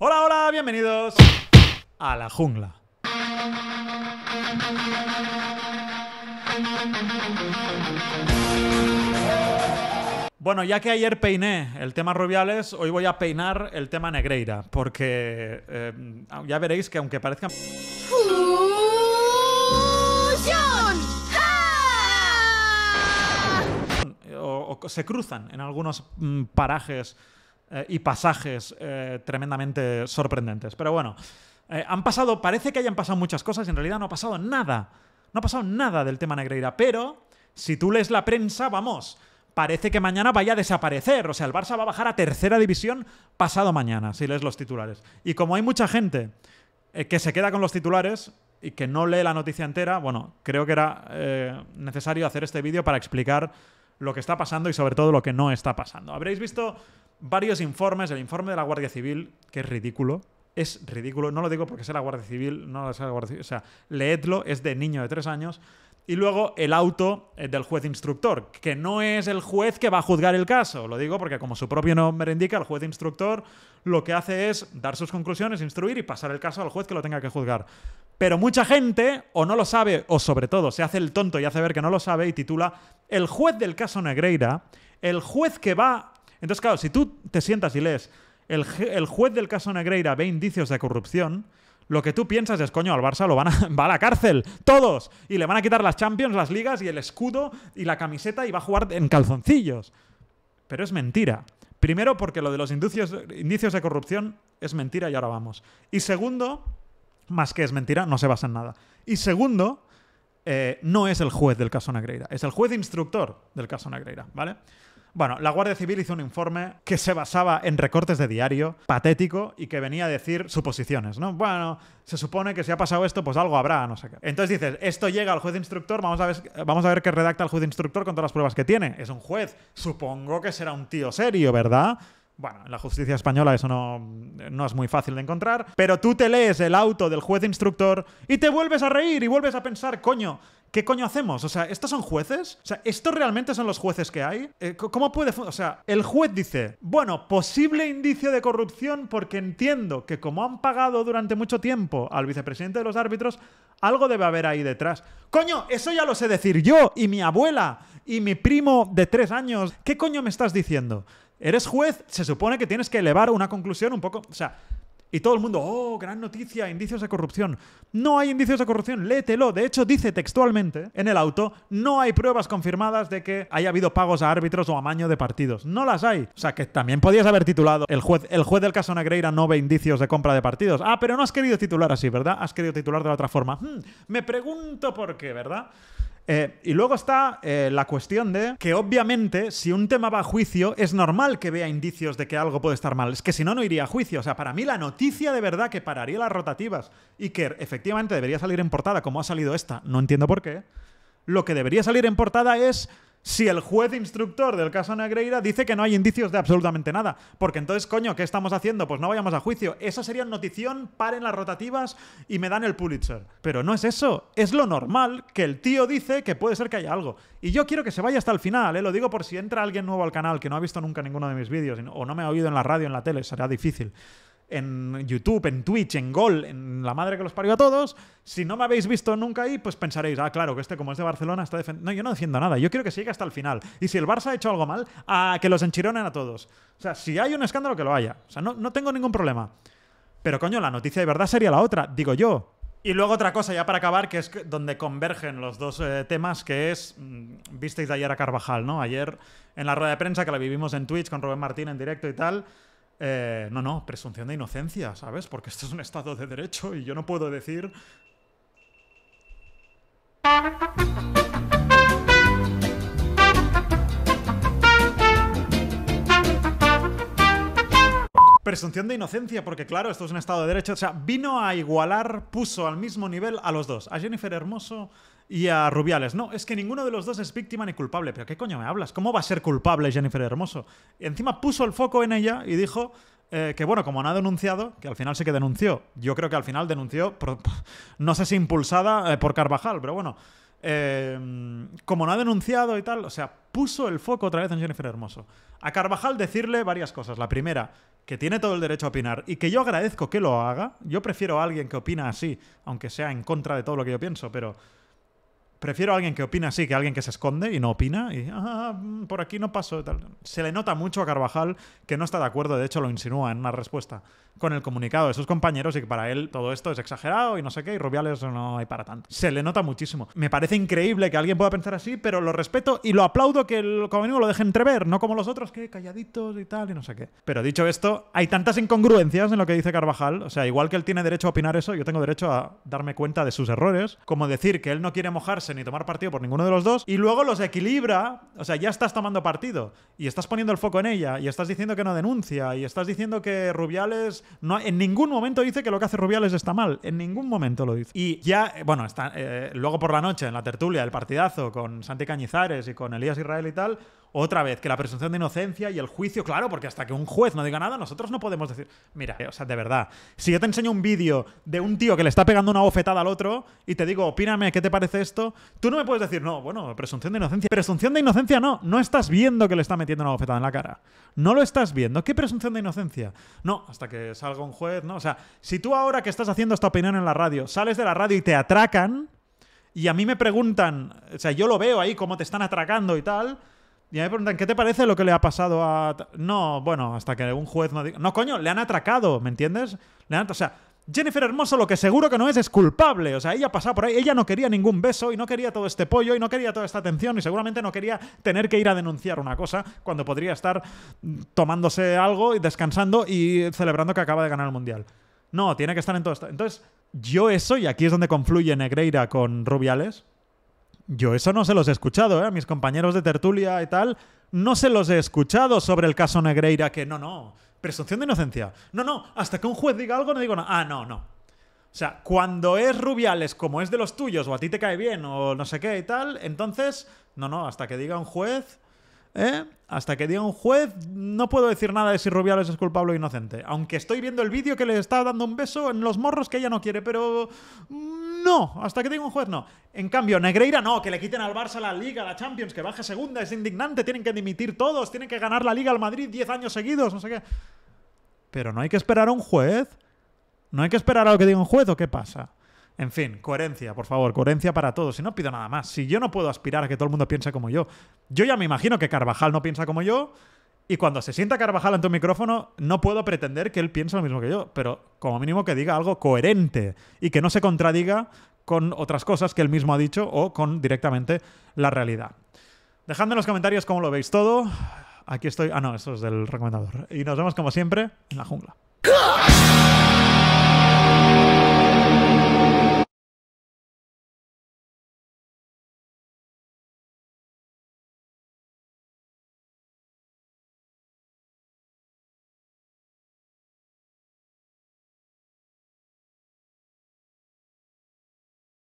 Hola, hola, bienvenidos a la jungla. Bueno, ya que ayer peiné el tema Rubiales, hoy voy a peinar el tema Negreira, porque eh, ya veréis que aunque parezca... o se cruzan en algunos mm, parajes eh, y pasajes eh, tremendamente sorprendentes. Pero bueno, eh, han pasado, parece que hayan pasado muchas cosas y en realidad no ha pasado nada. No ha pasado nada del tema Negreira, pero si tú lees la prensa, vamos, parece que mañana vaya a desaparecer. O sea, el Barça va a bajar a tercera división pasado mañana, si lees los titulares. Y como hay mucha gente que se queda con los titulares, y que no lee la noticia entera, bueno, creo que era necesario hacer este vídeo para explicar lo que está pasando y sobre todo lo que no está pasando. Habréis visto varios informes, el informe de la Guardia Civil, que es ridículo, es ridículo, no lo digo porque sea la Guardia Civil, no la Guardia Civil, o sea, leedlo, es de niño de tres años. Y luego el auto eh, del juez instructor, que no es el juez que va a juzgar el caso. Lo digo porque, como su propio nombre indica, el juez instructor lo que hace es dar sus conclusiones, instruir y pasar el caso al juez que lo tenga que juzgar. Pero mucha gente o no lo sabe, o sobre todo se hace el tonto y hace ver que no lo sabe y titula El juez del caso Negreira, el juez que va entonces, claro, si tú te sientas y lees, el, juez del caso Negreira ve indicios de corrupción, lo que tú piensas es, coño, al Barça lo van a, va a la cárcel, todos, y le van a quitar las Champions, las ligas y el escudo y la camiseta y va a jugar en calzoncillos. Pero es mentira. Primero, porque lo de los indicios, indicios de corrupción es mentira y ahora vamos. Y segundo, más que es mentira, no se basa en nada. Y segundo, eh, no es el juez del caso Negreira, es el juez instructor del caso Negreira, ¿vale? Bueno, la Guardia Civil hizo un informe que se basaba en recortes de diario, patético, y que venía a decir suposiciones, ¿no? Bueno, se supone que si ha pasado esto, pues algo habrá, no sé qué. Entonces dices, esto llega al juez instructor, vamos a ver, vamos a ver qué redacta el juez instructor con todas las pruebas que tiene. Es un juez, supongo que será un tío serio, ¿verdad? Bueno, en la justicia española eso no, no, es muy fácil de encontrar, pero tú te lees el auto del juez instructor y te vuelves a reír y vuelves a pensar, coño, ¿Qué coño hacemos? O sea, ¿estos son jueces? O sea, ¿estos realmente son los jueces que hay? Eh, ¿Cómo puede.? O sea, el juez dice, bueno, posible indicio de corrupción porque entiendo que como han pagado durante mucho tiempo al vicepresidente de los árbitros, algo debe haber ahí detrás. Coño, eso ya lo sé decir yo y mi abuela y mi primo de tres años. ¿Qué coño me estás diciendo? Eres juez, se supone que tienes que elevar una conclusión un poco... O sea, y todo el mundo, oh, gran noticia, indicios de corrupción. No hay indicios de corrupción, léetelo. De hecho, dice textualmente en el auto, no hay pruebas confirmadas de que haya habido pagos a árbitros o amaño de partidos. No las hay. O sea, que también podías haber titulado, el juez, el juez del caso Negreira no ve indicios de compra de partidos. Ah, pero no has querido titular así, ¿verdad? Has querido titular de la otra forma. Hmm, me pregunto por qué, ¿verdad? Eh, y luego está eh, la cuestión de que obviamente si un tema va a juicio es normal que vea indicios de que algo puede estar mal. Es que si no, no iría a juicio. O sea, para mí la noticia de verdad que pararía las rotativas y que efectivamente debería salir en portada como ha salido esta, no entiendo por qué, lo que debería salir en portada es si el juez instructor del caso Negreira dice que no hay indicios de absolutamente nada. Porque entonces, coño, ¿qué estamos haciendo? Pues no vayamos a juicio. Esa sería notición, paren las rotativas y me dan el Pulitzer. Pero no es eso. Es lo normal que el tío dice que puede ser que haya algo. Y yo quiero que se vaya hasta el final, ¿eh? Lo digo por si entra alguien nuevo al canal que no ha visto nunca ninguno de mis vídeos o no me ha oído en la radio, en la tele, será difícil en YouTube, en Twitch, en Gol, en la madre que los parió a todos. Si no me habéis visto nunca ahí, pues pensaréis, ah, claro, que este como es de Barcelona está defendiendo... No, yo no defiendo nada, yo quiero que siga hasta el final. Y si el Barça ha hecho algo mal, a que los enchironen a todos. O sea, si hay un escándalo, que lo haya. O sea, no, no tengo ningún problema. Pero coño, la noticia de verdad sería la otra, digo yo. Y luego otra cosa, ya para acabar, que es donde convergen los dos eh, temas, que es, mm, visteis de ayer a Carvajal, ¿no? Ayer en la rueda de prensa, que la vivimos en Twitch con Rubén Martín en directo y tal, eh, no, no, presunción de inocencia, ¿sabes? Porque esto es un Estado de Derecho y yo no puedo decir... presunción de inocencia, porque claro, esto es un Estado de Derecho. O sea, vino a igualar, puso al mismo nivel a los dos, a Jennifer Hermoso y a Rubiales. No, es que ninguno de los dos es víctima ni culpable. ¿Pero qué coño me hablas? ¿Cómo va a ser culpable Jennifer Hermoso? encima puso el foco en ella y dijo eh, que, bueno, como no ha denunciado, que al final sí que denunció. Yo creo que al final denunció, no sé si impulsada eh, por Carvajal, pero bueno. Eh, como no ha denunciado y tal, o sea, puso el foco otra vez en Jennifer Hermoso. A Carvajal decirle varias cosas. La primera, que tiene todo el derecho a opinar y que yo agradezco que lo haga. Yo prefiero a alguien que opina así, aunque sea en contra de todo lo que yo pienso, pero Prefiero a alguien que opina así que a alguien que se esconde y no opina y ah, por aquí no paso. Se le nota mucho a Carvajal que no está de acuerdo, de hecho lo insinúa en una respuesta con el comunicado de sus compañeros y que para él todo esto es exagerado y no sé qué, y Rubiales no hay para tanto. Se le nota muchísimo. Me parece increíble que alguien pueda pensar así, pero lo respeto y lo aplaudo que el comunicado lo deje entrever, no como los otros que calladitos y tal y no sé qué. Pero dicho esto, hay tantas incongruencias en lo que dice Carvajal, o sea, igual que él tiene derecho a opinar eso, yo tengo derecho a darme cuenta de sus errores, como decir que él no quiere mojarse ni tomar partido por ninguno de los dos, y luego los equilibra, o sea, ya estás tomando partido, y estás poniendo el foco en ella, y estás diciendo que no denuncia, y estás diciendo que Rubiales, no, en ningún momento dice que lo que hace Rubiales está mal, en ningún momento lo dice. Y ya, eh, bueno, está, eh, luego por la noche, en la tertulia, el partidazo con Santi Cañizares y con Elías Israel y tal, otra vez, que la presunción de inocencia y el juicio, claro, porque hasta que un juez no diga nada, nosotros no podemos decir, mira, eh, o sea, de verdad, si yo te enseño un vídeo de un tío que le está pegando una bofetada al otro y te digo, opíname, ¿qué te parece esto? Tú no me puedes decir, no, bueno, presunción de inocencia. Presunción de inocencia no, no estás viendo que le está metiendo una bofetada en la cara. No lo estás viendo. ¿Qué presunción de inocencia? No, hasta que salga un juez, ¿no? O sea, si tú ahora que estás haciendo esta opinión en la radio, sales de la radio y te atracan, y a mí me preguntan, o sea, yo lo veo ahí como te están atracando y tal, y a me preguntan, ¿qué te parece lo que le ha pasado a.? No, bueno, hasta que un juez no diga. No, coño, le han atracado, ¿me entiendes? Le O sea, Jennifer Hermoso lo que seguro que no es es culpable. O sea, ella ha pasado por ahí, ella no quería ningún beso y no quería todo este pollo y no quería toda esta atención y seguramente no quería tener que ir a denunciar una cosa cuando podría estar tomándose algo y descansando y celebrando que acaba de ganar el mundial. No, tiene que estar en todo esto. Entonces, yo eso, y aquí es donde confluye Negreira con Rubiales, yo eso no se los he escuchado, ¿eh? A mis compañeros de tertulia y tal, no se los he escuchado sobre el caso Negreira, que no, no, presunción de inocencia. No, no, hasta que un juez diga algo no digo no Ah, no, no. O sea, cuando es Rubiales como es de los tuyos, o a ti te cae bien, o no sé qué y tal, entonces, no, no, hasta que diga un juez, ¿eh? Hasta que diga un juez, no puedo decir nada de si Rubiales es culpable o inocente. Aunque estoy viendo el vídeo que le está dando un beso en los morros que ella no quiere, pero no, hasta que diga un juez no. En cambio, Negreira no, que le quiten al Barça la Liga, la Champions, que baje segunda, es indignante, tienen que dimitir todos, tienen que ganar la Liga al Madrid 10 años seguidos, no sé qué. Pero no hay que esperar a un juez. No hay que esperar a lo que diga un juez o qué pasa. En fin, coherencia, por favor, coherencia para todos. Si no pido nada más, si yo no puedo aspirar a que todo el mundo piense como yo, yo ya me imagino que Carvajal no piensa como yo, y cuando se sienta Carvajal ante un micrófono, no puedo pretender que él piense lo mismo que yo, pero como mínimo que diga algo coherente y que no se contradiga con otras cosas que él mismo ha dicho o con directamente la realidad. Dejadme en los comentarios cómo lo veis todo. Aquí estoy. Ah, no, eso es del recomendador. Y nos vemos como siempre en la jungla.